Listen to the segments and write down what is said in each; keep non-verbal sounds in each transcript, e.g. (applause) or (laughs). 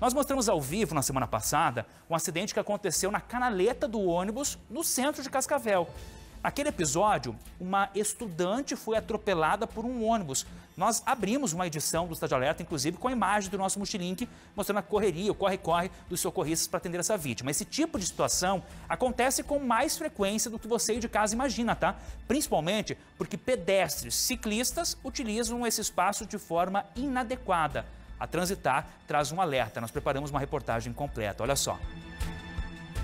Nós mostramos ao vivo na semana passada um acidente que aconteceu na canaleta do ônibus no centro de Cascavel. Naquele episódio, uma estudante foi atropelada por um ônibus. Nós abrimos uma edição do Estádio Alerta, inclusive, com a imagem do nosso mochilink, mostrando a correria, o corre-corre dos socorristas para atender essa vítima. Esse tipo de situação acontece com mais frequência do que você aí de casa imagina, tá? Principalmente porque pedestres, ciclistas utilizam esse espaço de forma inadequada. A Transitar traz um alerta. Nós preparamos uma reportagem completa. Olha só.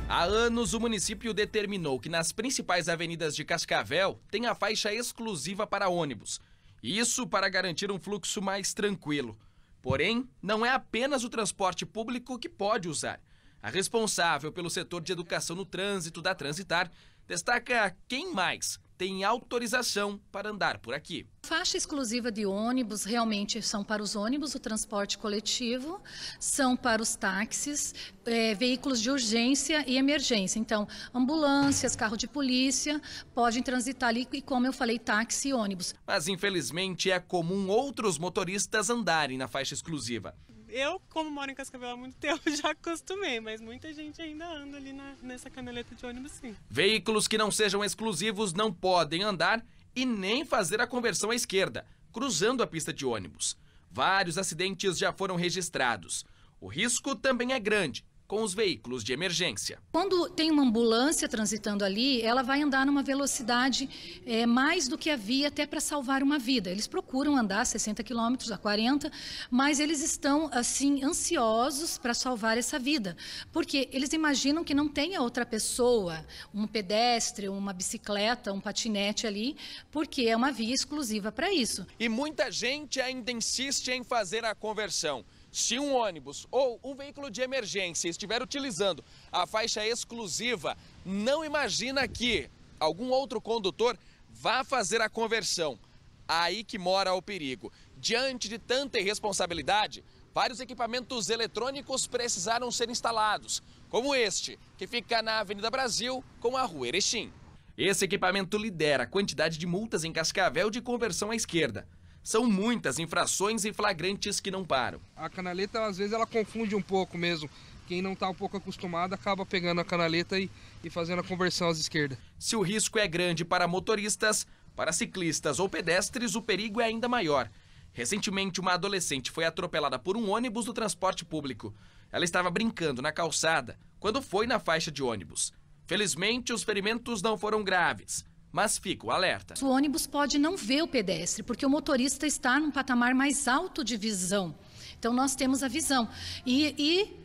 Há anos, o município determinou que nas principais avenidas de Cascavel tem a faixa exclusiva para ônibus. Isso para garantir um fluxo mais tranquilo. Porém, não é apenas o transporte público que pode usar. A responsável pelo setor de educação no trânsito da Transitar destaca quem mais tem autorização para andar por aqui. Faixa exclusiva de ônibus realmente são para os ônibus, o transporte coletivo, são para os táxis, é, veículos de urgência e emergência. Então, ambulâncias, carro de polícia podem transitar ali e, como eu falei, táxi e ônibus. Mas, infelizmente, é comum outros motoristas andarem na faixa exclusiva. Eu, como moro em Cascavel há muito (laughs) tempo, já acostumei, mas muita gente ainda anda ali na, nessa canaleta de ônibus, sim. Veículos que não sejam exclusivos não podem andar e nem fazer a conversão à esquerda, cruzando a pista de ônibus. Vários acidentes já foram registrados. O risco também é grande com os veículos de emergência. Quando tem uma ambulância transitando ali, ela vai andar numa velocidade é, mais do que havia até para salvar uma vida. Eles procuram andar 60 quilômetros a 40, mas eles estão assim ansiosos para salvar essa vida, porque eles imaginam que não tenha outra pessoa, um pedestre, uma bicicleta, um patinete ali, porque é uma via exclusiva para isso. E muita gente ainda insiste em fazer a conversão. Se um ônibus ou um veículo de emergência estiver utilizando a faixa exclusiva, não imagina que algum outro condutor vá fazer a conversão. Aí que mora o perigo. Diante de tanta irresponsabilidade, vários equipamentos eletrônicos precisaram ser instalados, como este, que fica na Avenida Brasil com a Rua Erechim. Esse equipamento lidera a quantidade de multas em Cascavel de conversão à esquerda. São muitas infrações e flagrantes que não param. A canaleta, às vezes, ela confunde um pouco mesmo. Quem não está um pouco acostumado acaba pegando a canaleta e, e fazendo a conversão às esquerdas. Se o risco é grande para motoristas, para ciclistas ou pedestres, o perigo é ainda maior. Recentemente, uma adolescente foi atropelada por um ônibus do transporte público. Ela estava brincando na calçada quando foi na faixa de ônibus. Felizmente, os ferimentos não foram graves mas fica o alerta. O ônibus pode não ver o pedestre, porque o motorista está num patamar mais alto de visão. Então, nós temos a visão. E, e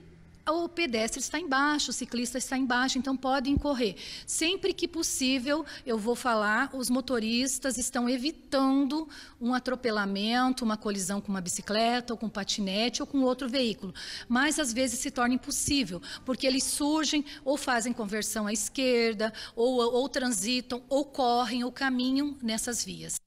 o pedestre está embaixo, o ciclista está embaixo, então podem correr. Sempre que possível, eu vou falar, os motoristas estão evitando um atropelamento, uma colisão com uma bicicleta, ou com um patinete, ou com outro veículo. Mas às vezes se torna impossível, porque eles surgem ou fazem conversão à esquerda, ou, ou transitam, ou correm, ou caminham nessas vias.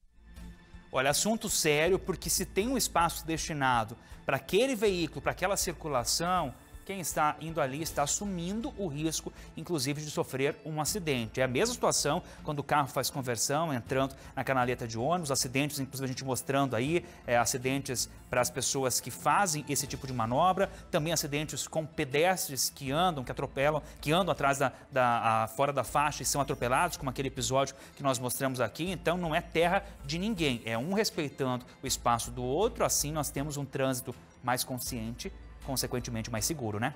Olha, assunto sério, porque se tem um espaço destinado para aquele veículo, para aquela circulação, quem está indo ali está assumindo o risco, inclusive, de sofrer um acidente. É a mesma situação quando o carro faz conversão, entrando na canaleta de ônibus, acidentes, inclusive a gente mostrando aí, é, acidentes para as pessoas que fazem esse tipo de manobra, também acidentes com pedestres que andam, que atropelam, que andam atrás da, da a, fora da faixa e são atropelados, como aquele episódio que nós mostramos aqui. Então, não é terra de ninguém, é um respeitando o espaço do outro, assim nós temos um trânsito mais consciente consequentemente mais seguro, né?